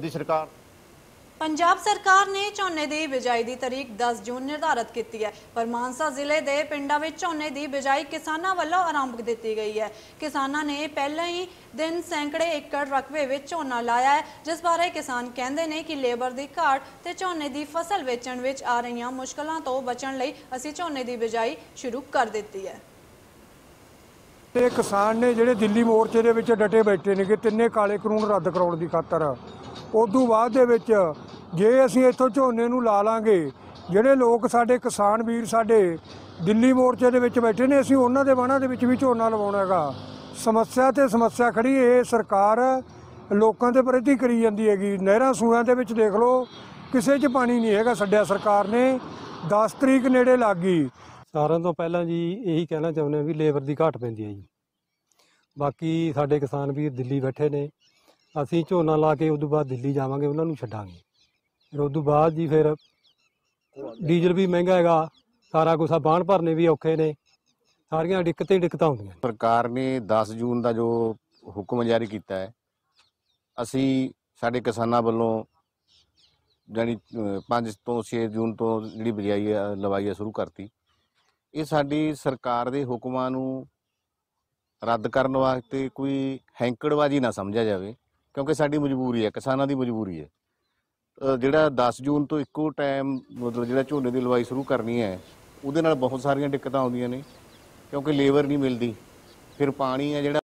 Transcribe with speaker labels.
Speaker 1: ਦੀ ਸਰਕਾਰ
Speaker 2: ਪੰਜਾਬ ਸਰਕਾਰ ਨੇ ਝੋਨੇ ਦੀ ਬਿਜਾਈ ਦੀ ਤਾਰੀਖ 10 ਜੂਨ ਨਿਰਧਾਰਤ ਕੀਤੀ ਹੈ ਪਰ ਮਾਨਸਾ ਜ਼ਿਲ੍ਹੇ ਦੇ ਪਿੰਡਾਂ ਵਿੱਚ ਝੋਨੇ ਦੀ ਬਿਜਾਈ ਕਿਸਾਨਾਂ ਵੱਲੋਂ ਆਰੰਭ ਦਿੱਤੀ ਗਈ ਹੈ ਕਿਸਾਨਾਂ ਨੇ ਪਹਿਲਾਂ ਹੀ ਦਿਨ ਸੈਂਕੜੇ ਏਕੜ ਰਕਵੇ ਵਿੱਚ ਝੋਨਾ ਲਾਇਆ ਹੈ ਜਿਸ ਬਾਰੇ ਕਿਸਾਨ ਕਹਿੰਦੇ ਨੇ ਕਿ ਲੇਬਰ ਦੀ ਘਾਟ ਤੇ ਝੋਨੇ ਦੀ ਫਸਲ ਵੇਚਣ ਵਿੱਚ ਆ ਰਹੀਆਂ ਮੁਸ਼ਕਲਾਂ ਤੋਂ ਬਚਣ ਲਈ ਅਸੀਂ ਝੋਨੇ ਦੀ ਬਿਜਾਈ ਸ਼ੁਰੂ ਕਰ ਦਿੱਤੀ ਹੈ
Speaker 3: ਤੇ ਕਿਸਾਨ ਨੇ ਜਿਹੜੇ ਦਿੱਲੀ ਮੋਰਚੇ ਦੇ ਵਿੱਚ ਡਟੇ ਬੈਠੇ ਨੇ ਕਿ ਤਿੰਨੇ ਕਾਲੇ ਕਾਨੂੰਨ ਰੱਦ ਕਰਾਉਣ ਦੀ ਖਾਤਰ ਉਦੋਂ ਬਾਅਦ ਦੇ ਵਿੱਚ ਜੇ ਅਸੀਂ ਇੱਥੋਂ ਝੋਨੇ ਨੂੰ ਲਾ ਲਾਂਗੇ ਜਿਹੜੇ ਲੋਕ ਸਾਡੇ ਕਿਸਾਨ ਵੀਰ ਸਾਡੇ ਦਿੱਲੀ ਮੋਰਚੇ ਦੇ ਵਿੱਚ ਬੈਠੇ ਨੇ ਅਸੀਂ ਉਹਨਾਂ ਦੇ ਬਾਣਾ ਦੇ ਵਿੱਚ ਵੀ ਝੋਨਾ ਲਵਾਉਣਾ ਹੈਗਾ ਸਮੱਸਿਆ ਤੇ ਸਮੱਸਿਆ ਖੜੀ ਇਹ ਸਰਕਾਰ ਲੋਕਾਂ ਦੇ ਪ੍ਰਤੀ ਕਰੀ ਜਾਂਦੀ ਹੈਗੀ ਨਹਿਰਾਂ ਸੂਰਾਂ ਦੇ ਵਿੱਚ ਦੇਖ ਲਓ ਕਿਸੇ 'ਚ ਪਾਣੀ ਨਹੀਂ ਹੈਗਾ ਛੱਡਿਆ ਸਰਕਾਰ ਨੇ 10 ਤਰੀਕ ਨੇੜੇ ਲੱਗ ਗਈ
Speaker 4: ਸਾਰਿਆਂ ਤੋਂ ਪਹਿਲਾਂ ਜੀ ਇਹੀ ਕਹਿਣਾ ਚਾਹੁੰਦੇ ਆ ਵੀ ਲੇਬਰ ਦੀ ਘਾਟ ਪੈਂਦੀ ਹੈ ਜੀ ਬਾਕੀ ਸਾਡੇ ਕਿਸਾਨ ਵੀਰ ਦਿੱਲੀ ਬੈਠੇ ਨੇ ਅਸੀਂ ਝੋਨਾ ਲਾ ਕੇ ਉਦੋਂ ਬਾਅਦ ਦਿੱਲੀ ਜਾਵਾਂਗੇ ਉਹਨਾਂ ਨੂੰ ਛੱਡਾਂਗੇ ਫਿਰ ਉਦੋਂ ਬਾਅਦ ਜੀ ਫਿਰ ਡੀਜ਼ਲ ਵੀ ਮਹਿੰਗਾ ਹੈਗਾ ਸਾਰਾ ਕੁਝ ਆ ਬਾਣ ਭਰਨੇ ਵੀ ਔਖੇ ਨੇ ਸਾਰੀਆਂ ਦਿੱਕਤਾਂ ਹੀ ਦਿੱਕਤਾਂ ਹੁੰਦੀਆਂ
Speaker 1: ਸਰਕਾਰ ਨੇ 10 ਜੂਨ ਦਾ ਜੋ ਹੁਕਮ ਜਾਰੀ ਕੀਤਾ ਹੈ ਅਸੀਂ ਸਾਡੇ ਕਿਸਾਨਾਂ ਵੱਲੋਂ ਜਾਨੀ 5 ਤੋਂ 6 ਜੂਨ ਤੋਂ ਜਿਹੜੀ ਬਿਜਾਈ ਲਵਾਈਆ ਸ਼ੁਰੂ ਕਰਤੀ ਇਹ ਸਾਡੀ ਸਰਕਾਰ ਦੇ ਹੁਕਮਾਂ ਨੂੰ ਰੱਦ ਕਰਨ ਵਾਸਤੇ ਕੋਈ ਹੈਂਕੜਵਾਜੀ ਨਾ ਸਮਝਿਆ ਜਾਵੇ ਕਿਉਂਕਿ ਸਾਡੀ ਮਜਬੂਰੀ ਹੈ ਕਿਸਾਨਾਂ ਦੀ ਮਜਬੂਰੀ ਹੈ ਜਿਹੜਾ 10 ਜੂਨ ਤੋਂ ਇੱਕੋ ਟਾਈਮ ਮਤਲਬ ਜਿਹੜਾ ਝੋਨੇ ਦੀ ਲਵਾਈ ਸ਼ੁਰੂ ਕਰਨੀ ਹੈ ਉਹਦੇ ਨਾਲ ਬਹੁਤ ਸਾਰੀਆਂ ਦਿੱਕਤਾਂ ਆਉਂਦੀਆਂ ਨੇ ਕਿਉਂਕਿ ਲੇਬਰ ਨਹੀਂ ਮਿਲਦੀ ਫਿਰ ਪਾਣੀ ਹੈ ਜਿਹੜਾ